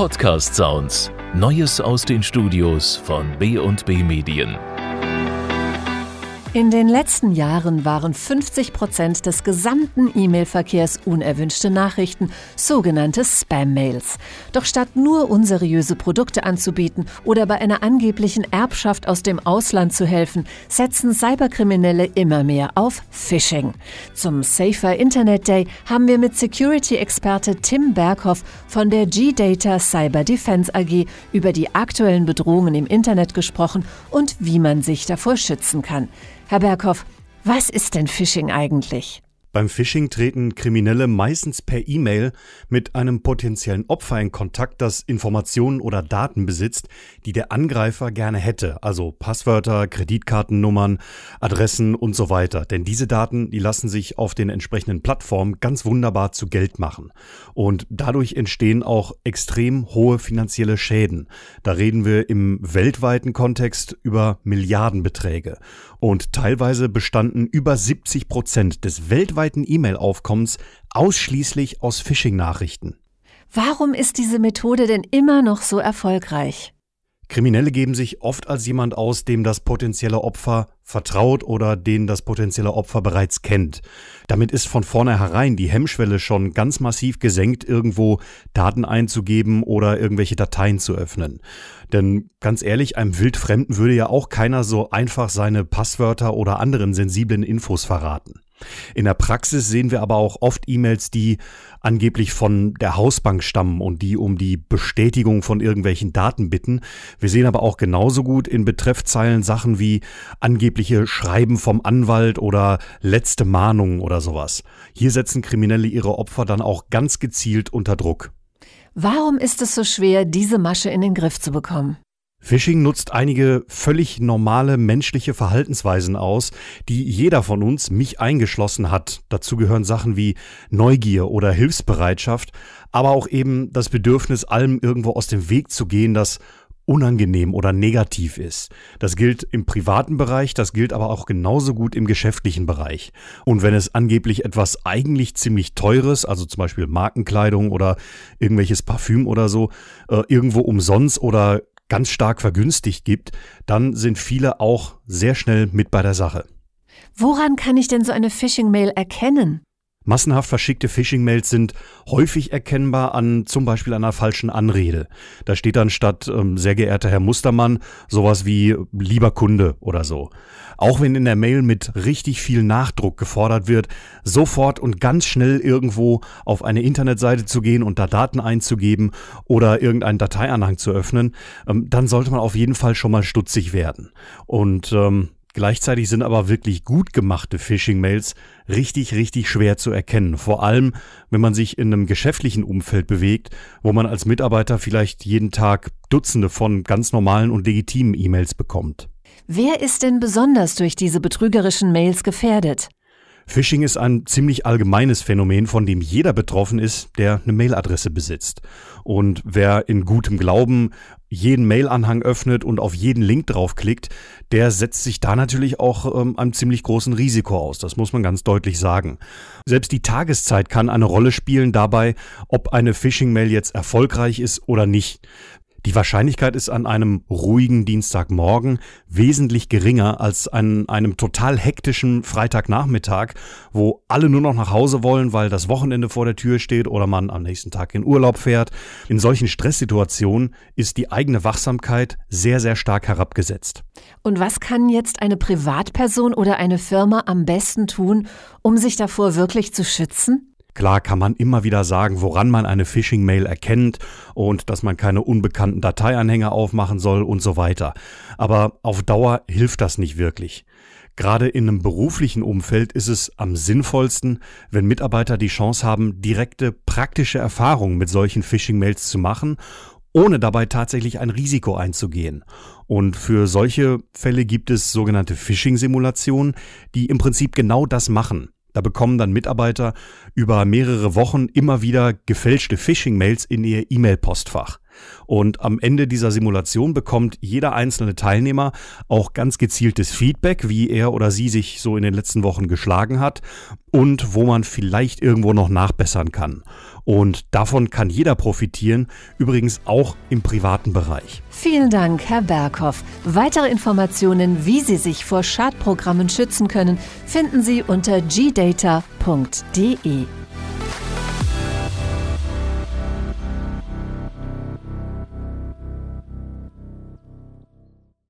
Podcast Sounds. Neues aus den Studios von B&B Medien. In den letzten Jahren waren 50 Prozent des gesamten E-Mail-Verkehrs unerwünschte Nachrichten, sogenannte Spam-Mails. Doch statt nur unseriöse Produkte anzubieten oder bei einer angeblichen Erbschaft aus dem Ausland zu helfen, setzen Cyberkriminelle immer mehr auf Phishing. Zum Safer Internet Day haben wir mit Security-Experte Tim Berghoff von der G-Data Cyber Defense AG über die aktuellen Bedrohungen im Internet gesprochen und wie man sich davor schützen kann. Herr Berghoff, was ist denn Phishing eigentlich? Beim Phishing treten Kriminelle meistens per E-Mail mit einem potenziellen Opfer in Kontakt, das Informationen oder Daten besitzt, die der Angreifer gerne hätte, also Passwörter, Kreditkartennummern, Adressen und so weiter. Denn diese Daten, die lassen sich auf den entsprechenden Plattformen ganz wunderbar zu Geld machen. Und dadurch entstehen auch extrem hohe finanzielle Schäden. Da reden wir im weltweiten Kontext über Milliardenbeträge. Und teilweise bestanden über 70 Prozent des weltweiten weltweiten E-Mail-Aufkommens ausschließlich aus Phishing-Nachrichten. Warum ist diese Methode denn immer noch so erfolgreich? Kriminelle geben sich oft als jemand aus, dem das potenzielle Opfer vertraut oder den das potenzielle Opfer bereits kennt. Damit ist von vornherein die Hemmschwelle schon ganz massiv gesenkt, irgendwo Daten einzugeben oder irgendwelche Dateien zu öffnen. Denn ganz ehrlich, einem Wildfremden würde ja auch keiner so einfach seine Passwörter oder anderen sensiblen Infos verraten. In der Praxis sehen wir aber auch oft E-Mails, die angeblich von der Hausbank stammen und die um die Bestätigung von irgendwelchen Daten bitten. Wir sehen aber auch genauso gut in Betreffzeilen Sachen wie angebliche Schreiben vom Anwalt oder letzte Mahnungen oder sowas. Hier setzen Kriminelle ihre Opfer dann auch ganz gezielt unter Druck. Warum ist es so schwer, diese Masche in den Griff zu bekommen? Phishing nutzt einige völlig normale menschliche Verhaltensweisen aus, die jeder von uns, mich eingeschlossen hat. Dazu gehören Sachen wie Neugier oder Hilfsbereitschaft, aber auch eben das Bedürfnis, allem irgendwo aus dem Weg zu gehen, das unangenehm oder negativ ist. Das gilt im privaten Bereich, das gilt aber auch genauso gut im geschäftlichen Bereich. Und wenn es angeblich etwas eigentlich ziemlich teures, also zum Beispiel Markenkleidung oder irgendwelches Parfüm oder so, äh, irgendwo umsonst oder ganz stark vergünstigt gibt, dann sind viele auch sehr schnell mit bei der Sache. Woran kann ich denn so eine Phishing-Mail erkennen? Massenhaft verschickte Phishing-Mails sind häufig erkennbar an zum Beispiel einer falschen Anrede. Da steht dann statt ähm, sehr geehrter Herr Mustermann sowas wie lieber Kunde oder so. Auch wenn in der Mail mit richtig viel Nachdruck gefordert wird, sofort und ganz schnell irgendwo auf eine Internetseite zu gehen und da Daten einzugeben oder irgendeinen Dateianhang zu öffnen, ähm, dann sollte man auf jeden Fall schon mal stutzig werden. Und ähm, Gleichzeitig sind aber wirklich gut gemachte Phishing-Mails richtig, richtig schwer zu erkennen. Vor allem, wenn man sich in einem geschäftlichen Umfeld bewegt, wo man als Mitarbeiter vielleicht jeden Tag Dutzende von ganz normalen und legitimen E-Mails bekommt. Wer ist denn besonders durch diese betrügerischen Mails gefährdet? Phishing ist ein ziemlich allgemeines Phänomen, von dem jeder betroffen ist, der eine Mailadresse besitzt. Und wer in gutem Glauben jeden Mailanhang öffnet und auf jeden Link draufklickt, der setzt sich da natürlich auch ähm, einem ziemlich großen Risiko aus. Das muss man ganz deutlich sagen. Selbst die Tageszeit kann eine Rolle spielen dabei, ob eine Phishing-Mail jetzt erfolgreich ist oder nicht. Die Wahrscheinlichkeit ist an einem ruhigen Dienstagmorgen wesentlich geringer als an einem total hektischen Freitagnachmittag, wo alle nur noch nach Hause wollen, weil das Wochenende vor der Tür steht oder man am nächsten Tag in Urlaub fährt. In solchen Stresssituationen ist die eigene Wachsamkeit sehr, sehr stark herabgesetzt. Und was kann jetzt eine Privatperson oder eine Firma am besten tun, um sich davor wirklich zu schützen? Klar kann man immer wieder sagen, woran man eine Phishing-Mail erkennt und dass man keine unbekannten Dateianhänger aufmachen soll und so weiter. Aber auf Dauer hilft das nicht wirklich. Gerade in einem beruflichen Umfeld ist es am sinnvollsten, wenn Mitarbeiter die Chance haben, direkte praktische Erfahrungen mit solchen Phishing-Mails zu machen, ohne dabei tatsächlich ein Risiko einzugehen. Und für solche Fälle gibt es sogenannte Phishing-Simulationen, die im Prinzip genau das machen. Da bekommen dann Mitarbeiter über mehrere Wochen immer wieder gefälschte Phishing-Mails in ihr E-Mail-Postfach. Und am Ende dieser Simulation bekommt jeder einzelne Teilnehmer auch ganz gezieltes Feedback, wie er oder sie sich so in den letzten Wochen geschlagen hat und wo man vielleicht irgendwo noch nachbessern kann. Und davon kann jeder profitieren, übrigens auch im privaten Bereich. Vielen Dank, Herr Berghoff. Weitere Informationen, wie Sie sich vor Schadprogrammen schützen können, finden Sie unter gdata.de.